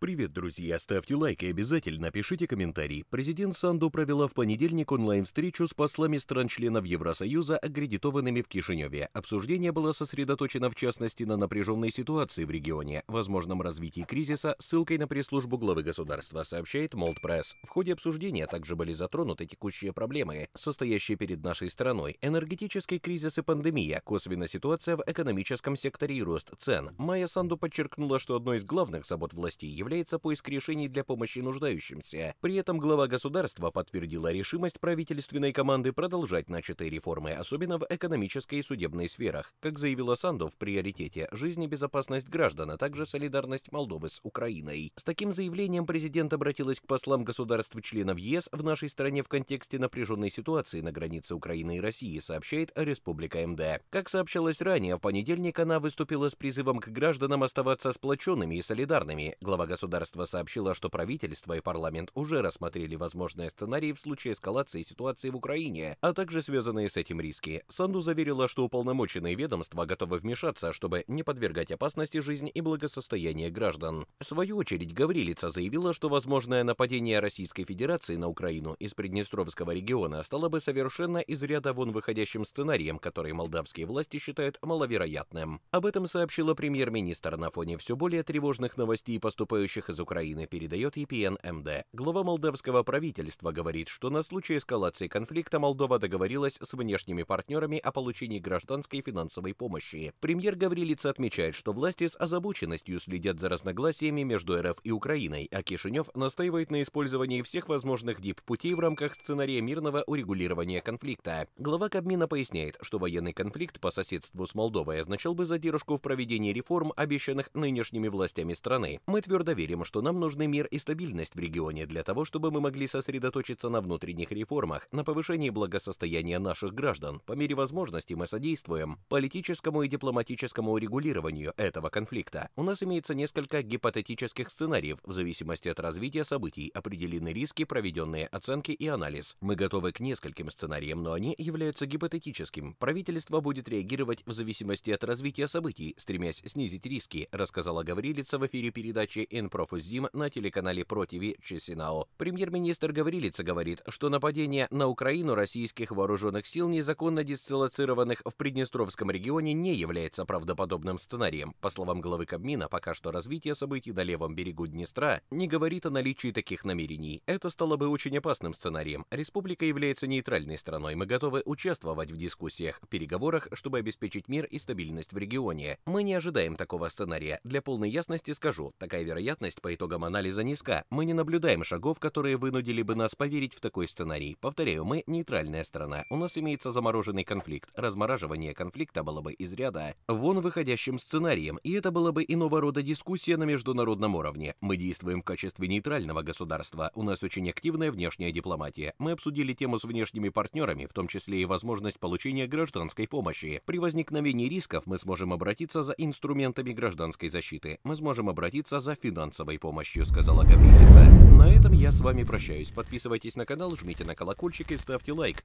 Привет, друзья! Ставьте лайк и обязательно пишите комментарий. Президент Санду провела в понедельник онлайн-встречу с послами стран-членов Евросоюза, аккредитованными в Кишиневе. Обсуждение было сосредоточено в частности на напряженной ситуации в регионе, возможном развитии кризиса, ссылкой на пресс-службу главы государства, сообщает Молдпресс. В ходе обсуждения также были затронуты текущие проблемы, состоящие перед нашей страной, энергетический кризис и пандемия, косвенно ситуация в экономическом секторе и рост цен. Майя Санду подчеркнула, что одной из главных забот властей является является поиск решений для помощи нуждающимся. При этом глава государства подтвердила решимость правительственной команды продолжать начатые реформы, особенно в экономической и судебной сферах. Как заявила Санду, в приоритете жизнь и безопасность граждан, а также солидарность Молдовы с Украиной. С таким заявлением президент обратилась к послам государств-членов ЕС в нашей стране в контексте напряженной ситуации на границе Украины и России, сообщает Республика МД. Как сообщалось ранее, в понедельник она выступила с призывом к гражданам оставаться сплоченными и солидарными. Глава государства. Государство сообщило, что правительство и парламент уже рассмотрели возможные сценарии в случае эскалации ситуации в Украине, а также связанные с этим риски. Санду заверила, что уполномоченные ведомства готовы вмешаться, чтобы не подвергать опасности жизнь и благосостояние граждан. В свою очередь, Гаврилица заявила, что возможное нападение Российской Федерации на Украину из Приднестровского региона стало бы совершенно из ряда вон выходящим сценарием, который молдавские власти считают маловероятным. Об этом сообщила премьер-министр на фоне все более тревожных новостей, поступающих уезжающих из Украины, передает EPN МД. Глава молдавского правительства говорит, что на случай эскалации конфликта Молдова договорилась с внешними партнерами о получении гражданской финансовой помощи. Премьер гаврилица отмечает, что власти с озабоченностью следят за разногласиями между РФ и Украиной, а Кишинев настаивает на использовании всех возможных дип-путей в рамках сценария мирного урегулирования конфликта. Глава Кабмина поясняет, что военный конфликт по соседству с Молдовой означал бы задержку в проведении реформ, обещанных нынешними властями страны. Мы твердо верим, что нам нужны мир и стабильность в регионе для того, чтобы мы могли сосредоточиться на внутренних реформах, на повышении благосостояния наших граждан. По мере возможности мы содействуем политическому и дипломатическому урегулированию этого конфликта. У нас имеется несколько гипотетических сценариев. В зависимости от развития событий определены риски, проведенные оценки и анализ. Мы готовы к нескольким сценариям, но они являются гипотетическим. Правительство будет реагировать в зависимости от развития событий, стремясь снизить риски, рассказала Гаврилица в эфире передачи «Информация» Минпрофузим на телеканале Противи ТВ Чесинао. Премьер-министр Гаврилица говорит, что нападение на Украину российских вооруженных сил, незаконно дислоцированных в Приднестровском регионе, не является правдоподобным сценарием. По словам главы Кабмина, пока что развитие событий на левом берегу Днестра не говорит о наличии таких намерений. Это стало бы очень опасным сценарием. Республика является нейтральной страной. Мы готовы участвовать в дискуссиях, переговорах, чтобы обеспечить мир и стабильность в регионе. Мы не ожидаем такого сценария. Для полной ясности скажу, такая вероятность вероятность по итогам анализа низка. Мы не наблюдаем шагов, которые вынудили бы нас поверить в такой сценарий. Повторяю, мы нейтральная страна. У нас имеется замороженный конфликт. Размораживание конфликта было бы из ряда вон выходящим сценарием, и это было бы иного рода дискуссия на международном уровне. Мы действуем в качестве нейтрального государства. У нас очень активная внешняя дипломатия. Мы обсудили тему с внешними партнерами, в том числе и возможность получения гражданской помощи. При возникновении рисков мы сможем обратиться за инструментами гражданской защиты. Мы сможем обратиться за финансовым финансовой помощью», — сказала Гаврилица. На этом я с вами прощаюсь. Подписывайтесь на канал, жмите на колокольчик и ставьте лайк.